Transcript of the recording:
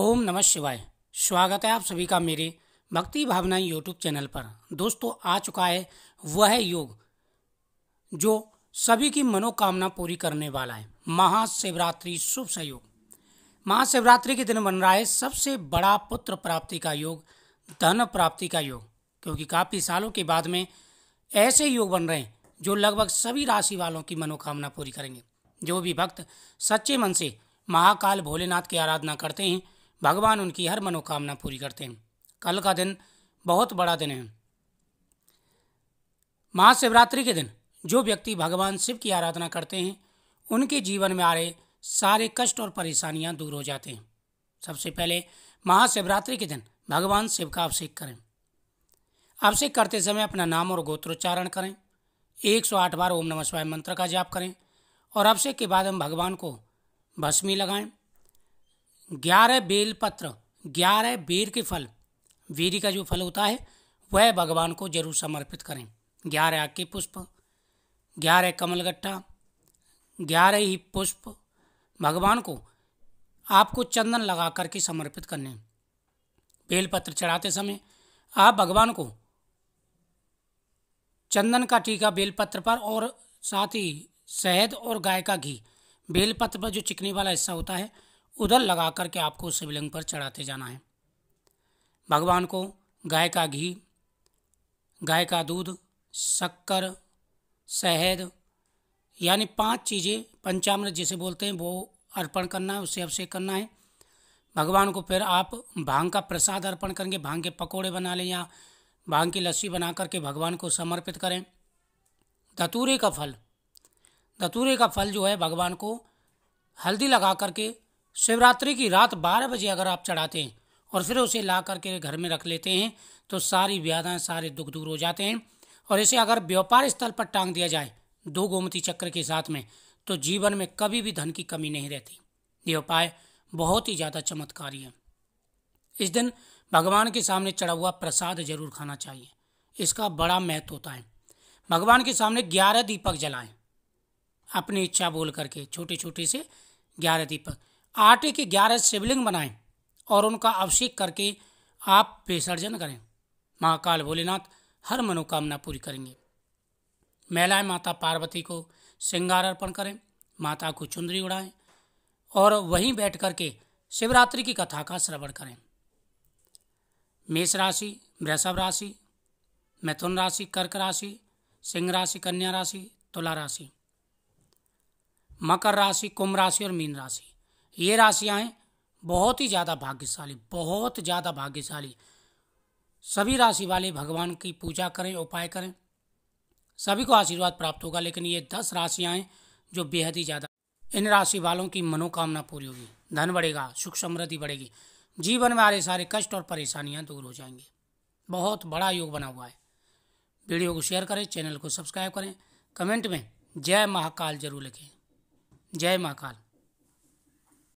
ओम नमः शिवाय स्वागत है आप सभी का मेरे भक्ति भावना यूट्यूब चैनल पर दोस्तों आ चुका है वह योग जो सभी की मनोकामना पूरी करने वाला है महाशिवरात्रि शुभ सहयोग महाशिवरात्रि के दिन बन रहा है सबसे बड़ा पुत्र प्राप्ति का योग धन प्राप्ति का योग क्योंकि काफ़ी सालों के बाद में ऐसे योग बन रहे हैं जो लगभग सभी राशि वालों की मनोकामना पूरी करेंगे जो भी भक्त सच्चे मन से महाकाल भोलेनाथ की आराधना करते हैं भगवान उनकी हर मनोकामना पूरी करते हैं कल का दिन बहुत बड़ा दिन है महाशिवरात्रि के दिन जो व्यक्ति भगवान शिव की आराधना करते हैं उनके जीवन में आ रहे सारे कष्ट और परेशानियां दूर हो जाते हैं सबसे पहले महाशिवरात्रि के दिन भगवान शिव का अभिषेक करें अभिषेक करते समय अपना नाम और गोत्रोच्चारण करें 108 बार ओम नमः शिवाय मंत्र का जाप करें और अभिषेक के बाद हम भगवान को भस्मी लगाएं ग्यारह बेलपत्र ग्यारह बेर के फल वीरी का जो फल होता है वह भगवान को जरूर समर्पित करें ग्यारह आके पुष्प ग्यारह कमलगट्टा ग्यारह ही पुष्प भगवान को आपको चंदन लगा करके समर्पित करने बेलपत्र चढ़ाते समय आप भगवान को चंदन का टीका बेलपत्र पर और साथ ही शहद और गाय का घी बेलपत्र पर जो चिकनी वाला हिस्सा होता है उधर लगा करके आपको शिवलिंग पर चढ़ाते जाना है भगवान को गाय का घी गाय का दूध शक्कर शहद यानी पांच चीज़ें पंचामृत जिसे बोलते हैं वो अर्पण करना है उसे अभिषेक करना है भगवान को फिर आप भांग का प्रसाद अर्पण करेंगे भांग के पकोड़े बना लें या भांग की लस्सी बना करके भगवान को समर्पित करें धतूरे का फल धतूरे का फल जो है भगवान को हल्दी लगा करके शिवरात्रि की रात बारह बजे अगर आप चढ़ाते हैं और फिर उसे ला करके घर में रख लेते हैं तो सारी व्याधाएँ सारे दुख दूर हो जाते हैं और इसे अगर व्यापार स्थल पर टांग दिया जाए दो गोमती चक्र के साथ में तो जीवन में कभी भी धन की कमी नहीं रहती ये उपाय बहुत ही ज़्यादा चमत्कारी है इस दिन भगवान के सामने चढ़ा हुआ प्रसाद जरूर खाना चाहिए इसका बड़ा महत्व होता है भगवान के सामने ग्यारह दीपक जलाएं अपनी इच्छा बोल करके छोटे छोटे से ग्यारह दीपक आटे के ग्यारह शिवलिंग बनाएं और उनका अभिषेक करके आप विसर्जन करें महाकाल भोलेनाथ हर मनोकामना पूरी करेंगे महिलाएं माता पार्वती को श्रृंगार अर्पण करें माता को चुंदरी उड़ाएं और वहीं बैठ करके शिवरात्रि की कथा का श्रवण करें मेष राशि वृषभ राशि मिथुन राशि कर्क राशि सिंह राशि कन्या राशि तुला राशि मकर राशि कुंभ राशि और मीन राशि ये राशियाँ हैं बहुत ही ज़्यादा भाग्यशाली बहुत ज़्यादा भाग्यशाली सभी राशि वाले भगवान की पूजा करें उपाय करें सभी को आशीर्वाद प्राप्त होगा लेकिन ये दस राशियाँ हैं जो बेहद ही ज़्यादा इन राशि वालों की मनोकामना पूरी होगी धन बढ़ेगा सुख समृद्धि बढ़ेगी जीवन में आ रहे सारे कष्ट और परेशानियाँ दूर हो जाएंगी बहुत बड़ा योग बना हुआ है वीडियो को शेयर करें चैनल को सब्सक्राइब करें कमेंट में जय महाकाल जरूर लिखें जय महाकाल